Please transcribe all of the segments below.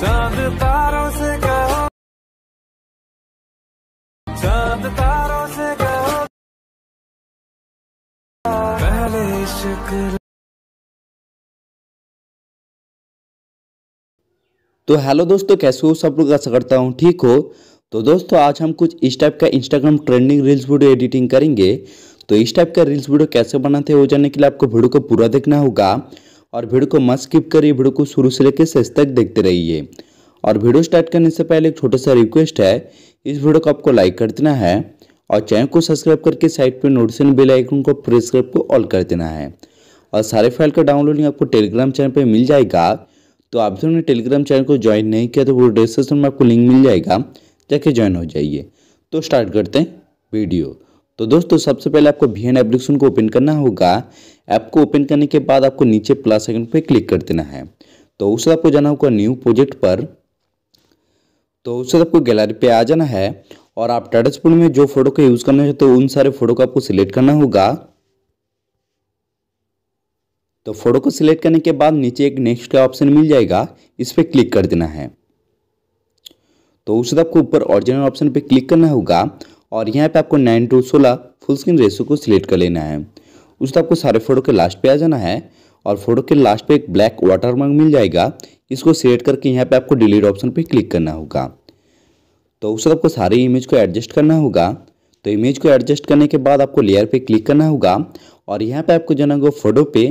चांद तारों से कहो चांद तारों से कहो पहले शुक्र तो हेलो दोस्तों कैसे हो सब लोग आशा करता हूँ ठीक हो तो दोस्तों आज हम कुछ इस टाइप का Instagram trending reels video editing करेंगे तो इस टाइप का रील्स वीडियो कैसे बनाते हैं वो जानने के लिए आपको वीडियो को पूरा देखना होगा और वीडियो को मत स्किप करिए वीडियो को शुरू से लेकर शेष तक देखते रहिए और वीडियो स्टार्ट करने से पहले एक छोटा सा रिक्वेस्ट है इस वीडियो को आपको लाइक कर देना है और चैनल को सब्सक्राइब करके साइड पर नोटिफिकेशन बेल आइकन को प्रेस करके ऑल कर देना है और सारे फाइल का डाउनलोड आपको टेलीग्राम चैनल पर मिल जाएगा तो आप जो टेलीग्राम चैनल को ज्वाइन नहीं किया तो वो डिस्क्रिप्शन में आपको लिंक मिल जाएगा जाके ज्वाइन हो जाइए तो स्टार्ट करते हैं वीडियो तो दोस्तों सबसे पहले आपको भी एन एप्लीकेशन को ओपन करना होगा ऐप को ओपन करने के बाद आपको नीचे प्लस आइकन पर क्लिक कर देना है तो उससे आपको जाना होगा न्यू प्रोजेक्ट पर तो उससे आपको गैलरी पे आ जाना है और आप टाटा स्पून में जो फोटो का यूज़ करना चाहते हो उन सारे फोटो को आपको सिलेक्ट करना होगा तो फोटो को सिलेक्ट करने के बाद नीचे एक नेक्स्ट का ऑप्शन मिल जाएगा इस पर क्लिक कर देना है तो उससे आपको ऊपर ऑरिजिनल ऑप्शन पर क्लिक करना होगा और यहाँ पे आपको नाइन टू सोलह फुल स्क्रीन रेसो को सिलेक्ट कर लेना है तो आपको सारे फोटो के लास्ट पे आ जाना है और फोटो के लास्ट पे एक ब्लैक वाटर मार्क मिल जाएगा इसको सिलेक्ट करके यहाँ पे आपको डिलीट ऑप्शन पे क्लिक करना होगा तो उस आपको सारे इमेज को एडजस्ट करना होगा तो इमेज को एडजस्ट करने के बाद आपको लेयर पे क्लिक करना होगा और यहाँ पे आपको जाना होगा फोटो पे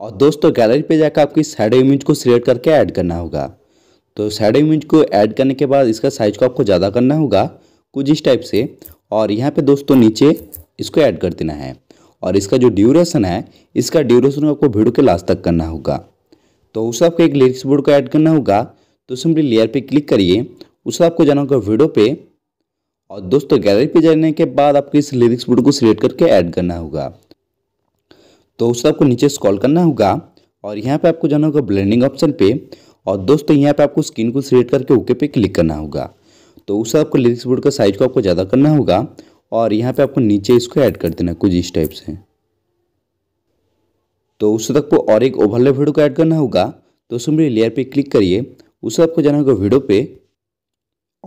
और दोस्तों गैलरी पे जाकर आपकी साइड इमेज को सिलेक्ट करके ऐड करना होगा तो साइड इमेज को ऐड करने के बाद इसका साइज को आपको ज़्यादा करना होगा कुछ इस टाइप से और यहाँ पे दोस्तों नीचे इसको ऐड कर देना है और इसका जो ड्यूरेशन है इसका ड्यूरेशन आपको वीडियो के लास्ट तक करना होगा तो उस आपको एक लिरिक्स बोर्ड को ऐड करना होगा तो सिंपली लेयर पे क्लिक करिए उस आपको जाना होगा वीडियो पे और दोस्तों गैलरी पे जाने के बाद आपको इस लिरिक्स बोर्ड को सिलेक्ट करके ऐड करना होगा तो उस आपको नीचे स्क्रॉल करना होगा और यहाँ पर आपको जाना होगा ब्लेंडिंग ऑप्शन पे और दोस्तों यहाँ पर आपको स्क्रीन को सिलेक्ट करके ओके पे क्लिक करना होगा तो उस आपको लिरिक्स बोर्ड का साइज को आपको ज़्यादा करना होगा और यहाँ पे आपको नीचे इसको ऐड कर देना कुछ इस टाइप से तो उस तक को और एक ओवरले वीडियो को ऐड करना होगा तो उसमें मेरे लेयर पे क्लिक करिए उसे आपको जाना होगा वीडियो पे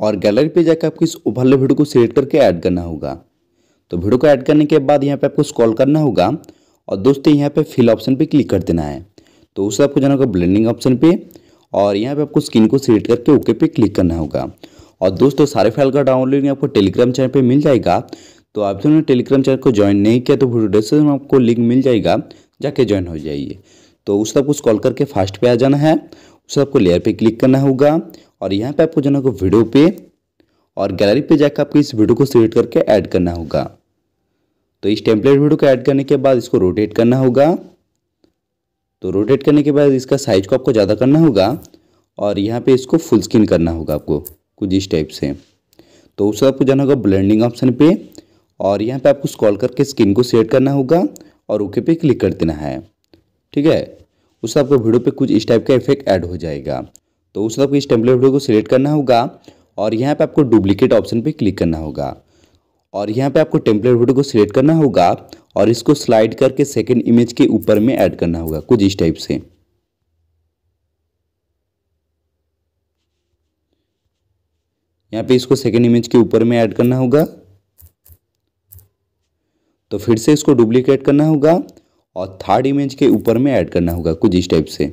और गैलरी पे जाकर आपको इस ओवरले वीडियो को सिलेक्ट करके ऐड करना होगा तो वीडियो को ऐड करने के बाद यहाँ पे आपको स्कॉल करना होगा और दोस्तों यहाँ पे फिल ऑप्शन पर क्लिक कर देना है तो उससे आपको जाना होगा ब्लेंडिंग ऑप्शन पे और यहाँ पे आपको स्किन को सिलेक्ट करके ओके पे क्लिक करना होगा और दोस्तों सारे फाइल का डाउनलोड आपको टेलीग्राम चैनल पर मिल जाएगा तो आप जो टेलीग्राम चैनल को ज्वाइन नहीं किया तो डिस्क्रिप्शन में आपको लिंक मिल जाएगा जाके ज्वाइन हो जाइए तो उस कुछ कॉल करके फास्ट पे आ जाना है उस सबको लेयर पे क्लिक करना होगा और यहाँ पे आपको जाना होगा वीडियो पे और गैलरी पे जाकर आपको इस वीडियो को सिलेक्ट करके ऐड करना होगा तो इस टेम्पलेट वीडियो को ऐड करने के बाद इसको रोटेट करना होगा तो रोटेट करने के बाद इसका साइज को आपको ज़्यादा करना होगा और यहाँ पे इसको फुल स्क्रीन करना होगा आपको कुछ इस टाइप से तो उससे आपको जाना होगा ब्लेंडिंग ऑप्शन पे और यहाँ पे आपको स्क्रॉल करके स्किन को सेट करना होगा और ओके पे क्लिक कर देना है ठीक है उससे आपको वीडियो पे कुछ इस टाइप का इफेक्ट ऐड हो जाएगा तो उससे आपको इस टेम्पलेट वीडियो को सिलेक्ट करना होगा और यहाँ पे आपको डुप्लीकेट ऑप्शन पे क्लिक करना होगा और यहाँ पे आपको टेम्पलेट वीडियो को सिलेक्ट करना होगा और इसको स्लाइड करके सेकेंड इमेज के ऊपर में ऐड करना होगा कुछ इस टाइप से यहाँ पे इसको सेकेंड इमेज के ऊपर में ऐड करना होगा तो फिर से इसको डुप्लीकेट करना होगा और थर्ड इमेज के ऊपर में ऐड करना होगा कुछ इस टाइप से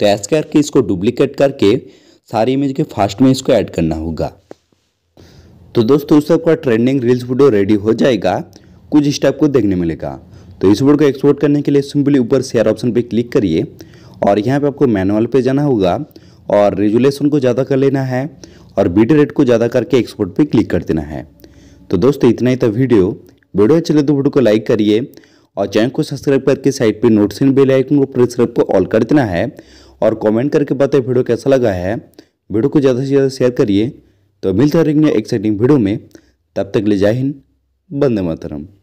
तो ऐसे करके इसको डुप्लीकेट करके सारी इमेज के फास्ट में इसको ऐड करना होगा तो दोस्तों उस सबका ट्रेंडिंग रील्स वीडियो रेडी हो जाएगा कुछ स्टेप को देखने मिलेगा तो इस वर्ड को एक्सपोर्ट करने के लिए सिंपली ऊपर शेयर ऑप्शन पर क्लिक करिए और यहाँ पर आपको मैनुअल पर जाना होगा और रेजुलेशन को ज़्यादा कर लेना है और बीट रेट को ज़्यादा करके एक्सपोर्ट पे क्लिक कर देना है तो दोस्तों इतना ही था वीडियो वीडियो अच्छे लगे तो वीडियो को लाइक करिए और चैनल को सब्सक्राइब करके साइड पे नोट्स एंड बेल आइकन को प्रेस को ऑल कर देना है और कमेंट करके बताए वीडियो कैसा लगा है वीडियो को ज़्यादा से ज़्यादा शेयर करिए तो मिलते रहेंगे एक्साइटिंग वीडियो में तब तक ले जाए हिंद बंदे मातरम